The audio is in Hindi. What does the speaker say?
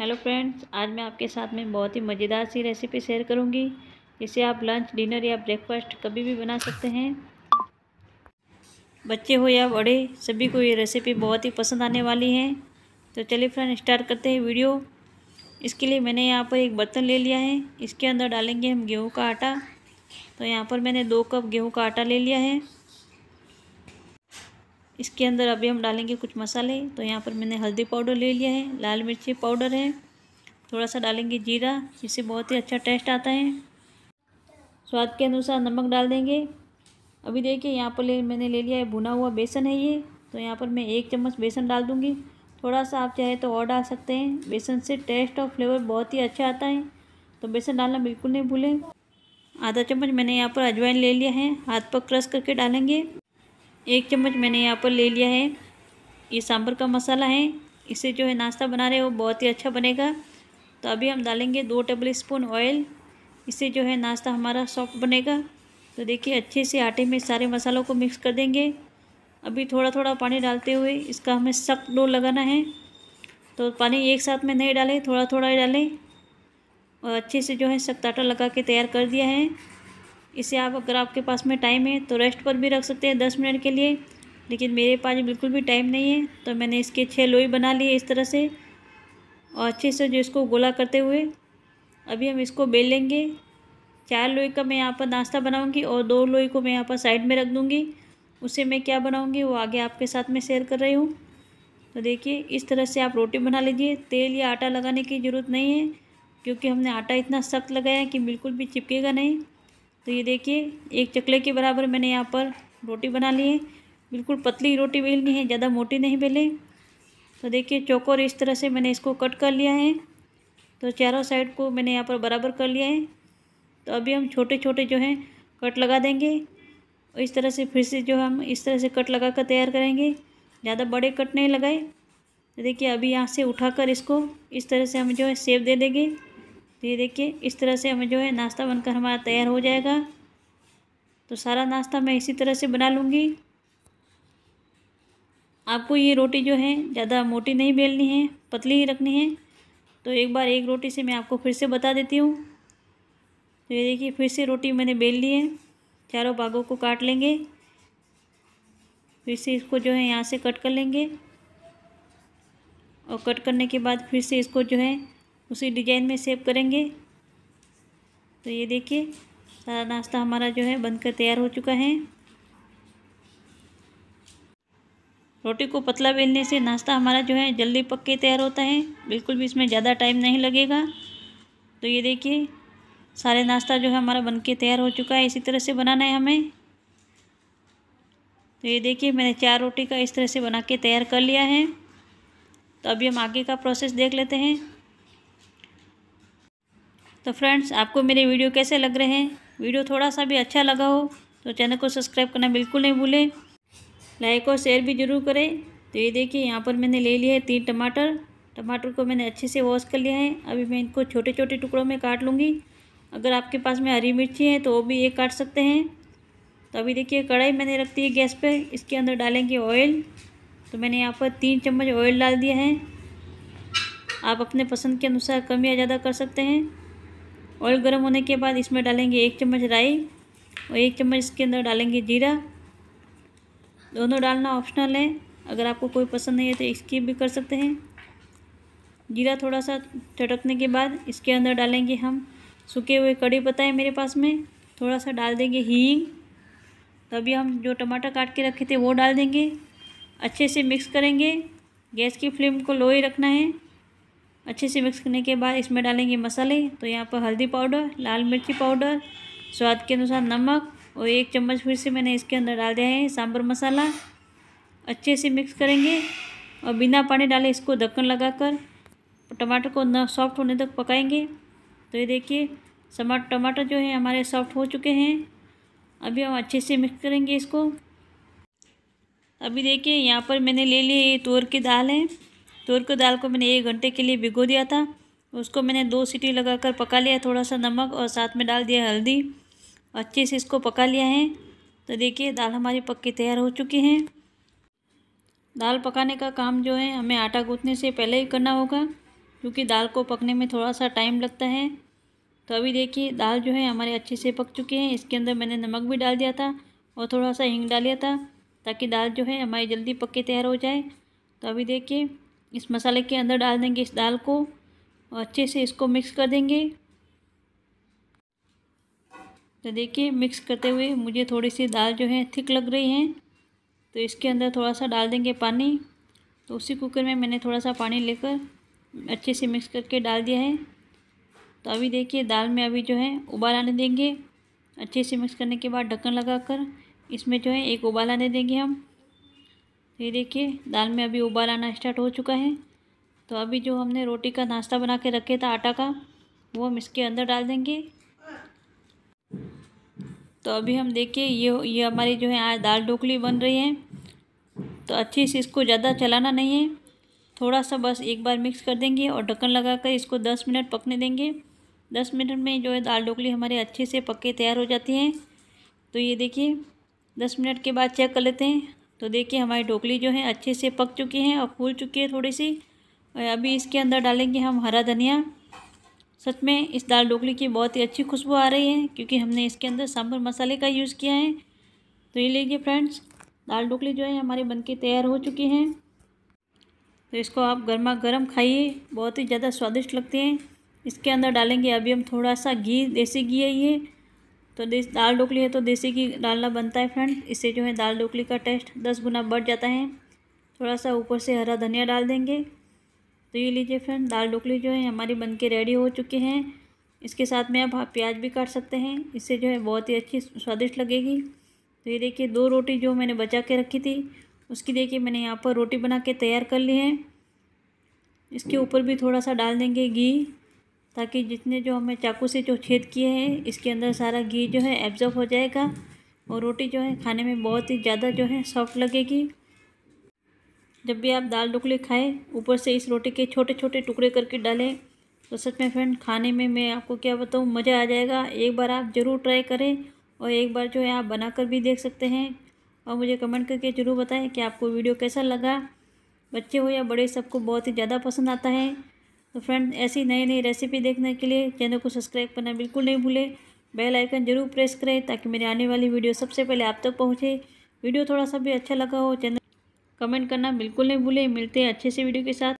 हेलो फ्रेंड्स आज मैं आपके साथ में बहुत ही मज़ेदार सी रेसिपी शेयर करूंगी जिसे आप लंच डिनर या ब्रेकफास्ट कभी भी बना सकते हैं बच्चे हो या बड़े सभी को ये रेसिपी बहुत ही पसंद आने वाली है तो चलिए फ्रेंड स्टार्ट करते हैं वीडियो इसके लिए मैंने यहाँ पर एक बर्तन ले लिया है इसके अंदर डालेंगे हम गेहूँ का आटा तो यहाँ पर मैंने दो कप गेहूँ का आटा ले लिया है इसके अंदर अभी हम डालेंगे कुछ मसाले तो यहाँ पर मैंने हल्दी पाउडर ले लिया है लाल मिर्ची पाउडर है थोड़ा सा डालेंगे जीरा जिससे बहुत ही अच्छा टेस्ट आता है स्वाद के अनुसार नमक डाल देंगे अभी देखिए यहाँ पर ले मैंने ले लिया है भुना हुआ बेसन है ये तो यहाँ पर मैं एक चम्मच बेसन डाल दूँगी थोड़ा सा आप चाहे तो और डाल सकते हैं बेसन से टेस्ट और फ्लेवर बहुत ही अच्छा आता है तो बेसन डालना बिल्कुल नहीं भूलें आधा चम्मच मैंने यहाँ पर अजवाइन ले लिया है हाथ पर क्रश करके डालेंगे एक चम्मच मैंने यहाँ पर ले लिया है ये सांभर का मसाला है इसे जो है नाश्ता बना रहे हो बहुत ही अच्छा बनेगा तो अभी हम डालेंगे दो टेबल स्पून ऑयल इससे जो है नाश्ता हमारा सॉफ्ट बनेगा तो देखिए अच्छे से आटे में सारे मसालों को मिक्स कर देंगे अभी थोड़ा थोड़ा पानी डालते हुए इसका हमें सख्त डो लगाना है तो पानी एक साथ में नहीं डालें थोड़ा थोड़ा डालें और अच्छे से जो है सख्त आटा लगा के तैयार कर दिया है इसे आप अगर आपके पास में टाइम है तो रेस्ट पर भी रख सकते हैं दस मिनट के लिए लेकिन मेरे पास बिल्कुल भी टाइम नहीं है तो मैंने इसके छः लोई बना लिए इस तरह से और अच्छे से जो इसको गोला करते हुए अभी हम इसको बेल लेंगे चार लोई का मैं यहाँ पर नाश्ता बनाऊँगी और दो लोई को मैं यहाँ पर साइड में रख दूँगी उसे मैं क्या बनाऊँगी वो आगे आपके साथ में शेयर कर रही हूँ तो देखिए इस तरह से आप रोटी बना लीजिए तेल या आटा लगाने की ज़रूरत नहीं है क्योंकि हमने आटा इतना सख्त लगाया कि बिल्कुल भी चिपकेगा नहीं तो ये देखिए एक चकले के बराबर मैंने यहाँ पर रोटी बना ली है बिल्कुल पतली रोटी बेलनी है ज़्यादा मोटी नहीं बेले तो देखिए चौकोर इस तरह से मैंने इसको कट कर लिया है तो चारों साइड को मैंने यहाँ पर बराबर कर लिया है तो अभी हम छोटे छोटे जो हैं कट लगा देंगे और इस तरह से फिर से जो हम इस तरह से कट लगा कर तैयार करेंगे ज़्यादा बड़े कट नहीं लगाए तो देखिए अभी यहाँ से उठाकर इसको इस तरह से हम जो है सेब दे देंगे तो ये देखिए इस तरह से हमें जो है नाश्ता बनकर हमारा तैयार हो जाएगा तो सारा नाश्ता मैं इसी तरह से बना लूँगी आपको ये रोटी जो है ज़्यादा मोटी नहीं बेलनी है पतली ही रखनी है तो एक बार एक रोटी से मैं आपको फिर से बता देती हूँ तो ये देखिए फिर से रोटी मैंने बेल ली है चारों भागों को काट लेंगे फिर से इसको जो है यहाँ से कट कर लेंगे और कट करने के बाद फिर से इसको जो है उसी डिजाइन में सेव करेंगे तो ये देखिए सारा नाश्ता हमारा जो है बनकर तैयार हो चुका है रोटी को पतला बेलने से नाश्ता हमारा जो है जल्दी पक के तैयार होता है बिल्कुल भी इसमें ज़्यादा टाइम नहीं लगेगा तो ये देखिए सारे नाश्ता जो है हमारा बन के तैयार हो चुका है इसी तरह से बनाना है हमें तो ये देखिए मैंने चार रोटी का इस तरह से बना के तैयार कर लिया है तो अभी हम आगे का प्रोसेस देख लेते हैं तो फ्रेंड्स आपको मेरे वीडियो कैसे लग रहे हैं वीडियो थोड़ा सा भी अच्छा लगा हो तो चैनल को सब्सक्राइब करना बिल्कुल नहीं भूलें लाइक और शेयर भी ज़रूर करें तो ये देखिए यहाँ पर मैंने ले लिया है तीन टमाटर टमाटर को मैंने अच्छे से वॉश कर लिया है अभी मैं इनको छोटे छोटे टुकड़ों में काट लूँगी अगर आपके पास में हरी मिर्ची है तो वो भी ये काट सकते हैं तो अभी देखिए कढ़ाई मैंने रख दी है गैस पर इसके अंदर डालेंगे ऑयल तो मैंने यहाँ पर तीन चम्मच ऑयल डाल दिया है आप अपने पसंद के अनुसार कम या ज़्यादा कर सकते हैं ऑयल गर्म होने के बाद इसमें डालेंगे एक चम्मच राई और एक चम्मच इसके अंदर डालेंगे जीरा दोनों डालना ऑप्शनल है अगर आपको कोई पसंद नहीं है तो स्किप भी कर सकते हैं जीरा थोड़ा सा चटकने के बाद इसके अंदर डालेंगे हम सूखे हुए कड़ी पत्ता है मेरे पास में थोड़ा सा डाल देंगे हींग तभी हम जो टमाटर काट के रखे थे वो डाल देंगे अच्छे से मिक्स करेंगे गैस की फ्लेम को लो ही रखना है अच्छे से मिक्स करने के बाद इसमें डालेंगे मसाले तो यहाँ पर हल्दी पाउडर लाल मिर्ची पाउडर स्वाद के अनुसार नमक और एक चम्मच फिर से मैंने इसके अंदर डाल दिया है सांभर मसाला अच्छे से मिक्स करेंगे और बिना पानी डाले इसको ढक्कन लगाकर टमाटर को न सॉफ्ट होने तक पकाएंगे तो ये देखिए टमाटर जो है हमारे सॉफ्ट हो चुके हैं अभी हम अच्छे से मिक्स करेंगे इसको अभी देखिए यहाँ पर मैंने ले लिए ये तोर की दाल है तोर को दाल को मैंने एक घंटे के लिए भिगो दिया था उसको मैंने दो सीटी लगाकर पका लिया थोड़ा सा नमक और साथ में डाल दिया हल्दी अच्छे से इसको पका लिया है तो देखिए दाल हमारी पक्की तैयार हो चुकी है दाल पकाने का काम जो है हमें आटा गूँथने से पहले ही करना होगा क्योंकि दाल को पकने में थोड़ा सा टाइम लगता है तो अभी देखिए दाल जो है हमारे अच्छे से पक चुके हैं इसके अंदर मैंने नमक भी डाल दिया था और थोड़ा सा हींग डाल दिया था ताकि दाल जो है हमारी जल्दी पक के तैयार हो जाए तो अभी देखिए इस मसाले के अंदर डाल देंगे इस दाल को और अच्छे से इसको मिक्स कर देंगे तो देखिए मिक्स करते हुए मुझे थोड़ी सी दाल जो है थिक लग रही है तो इसके अंदर थोड़ा सा डाल देंगे पानी तो उसी कुकर में मैंने थोड़ा सा पानी लेकर अच्छे से मिक्स करके डाल दिया है तो अभी देखिए दाल में अभी जो है उबाल आने देंगे अच्छे से मिक्स करने के बाद ढक्कन लगाकर इसमें जो है एक उबाल आने देंगे हम ये देखिए दाल में अभी उबाल आना स्टार्ट हो चुका है तो अभी जो हमने रोटी का नाश्ता बना के रखे था आटा का वो हम इसके अंदर डाल देंगे तो अभी हम देखिए ये ये हमारी जो है आज दाल ढोकली बन रही है तो अच्छे से इसको ज़्यादा चलाना नहीं है थोड़ा सा बस एक बार मिक्स कर देंगे और ढक्कन लगाकर इसको दस मिनट पकने देंगे दस मिनट में जो है दाल ढोकली हमारे अच्छे से पक के तैयार हो जाती हैं तो ये देखिए दस मिनट के बाद चेक कर लेते हैं तो देखिए हमारी ढोकली जो है अच्छे से पक चुकी हैं और फूल चुकी है थोड़ी सी अभी इसके अंदर डालेंगे हम हरा धनिया सच में इस दाल ढोकली की बहुत ही अच्छी खुशबू आ रही है क्योंकि हमने इसके अंदर सांभर मसाले का यूज़ किया है तो ये लीजिए फ्रेंड्स दाल ढोकली जो है हमारी बनके तैयार हो चुकी हैं तो इसको आप गर्मा गर्म खाइए बहुत ही ज़्यादा स्वादिष्ट लगते हैं इसके अंदर डालेंगे अभी हम थोड़ा सा घी देसी घी है ये तो दे दाल ढोकली है तो देसी घी डालना बनता है फ्रेंड इससे जो है दाल ढोकली का टेस्ट दस गुना बढ़ जाता है थोड़ा सा ऊपर से हरा धनिया डाल देंगे तो ये लीजिए फ्रेंड दाल ढोकली जो है हमारी बन के रेडी हो चुकी हैं इसके साथ में आप प्याज भी काट सकते हैं इससे जो है बहुत ही अच्छी स्वादिष्ट लगेगी तो ये देखिए दो रोटी जो मैंने बचा के रखी थी उसकी देखिए मैंने यहाँ पर रोटी बना के तैयार कर ली है इसके ऊपर भी थोड़ा सा डाल देंगे घी ताकि जितने जो हमें चाकू से जो छेद किए हैं इसके अंदर सारा घी जो है एब्जॉर्ब हो जाएगा और रोटी जो है खाने में बहुत ही ज़्यादा जो है सॉफ्ट लगेगी जब भी आप दाल ढोकले खाएँ ऊपर से इस रोटी के छोटे छोटे टुकड़े करके डालें तो सच में फ्रेंड खाने में मैं आपको क्या बताऊँ मज़ा आ जाएगा एक बार आप ज़रूर ट्राई करें और एक बार जो है आप बनाकर भी देख सकते हैं और मुझे कमेंट करके ज़रूर बताएं कि आपको वीडियो कैसा लगा बच्चे हो या बड़े सबको बहुत ही ज़्यादा पसंद आता है तो फ्रेंड ऐसी नई नई रेसिपी देखने के लिए चैनल को सब्सक्राइब करना बिल्कुल नहीं भूलें बेल आइकन जरूर प्रेस करें ताकि मेरी आने वाली वीडियो सबसे पहले आप तक तो पहुँचे वीडियो थोड़ा सा भी अच्छा लगा हो चैनल कमेंट करना बिल्कुल नहीं भूलें मिलते हैं अच्छे से वीडियो के साथ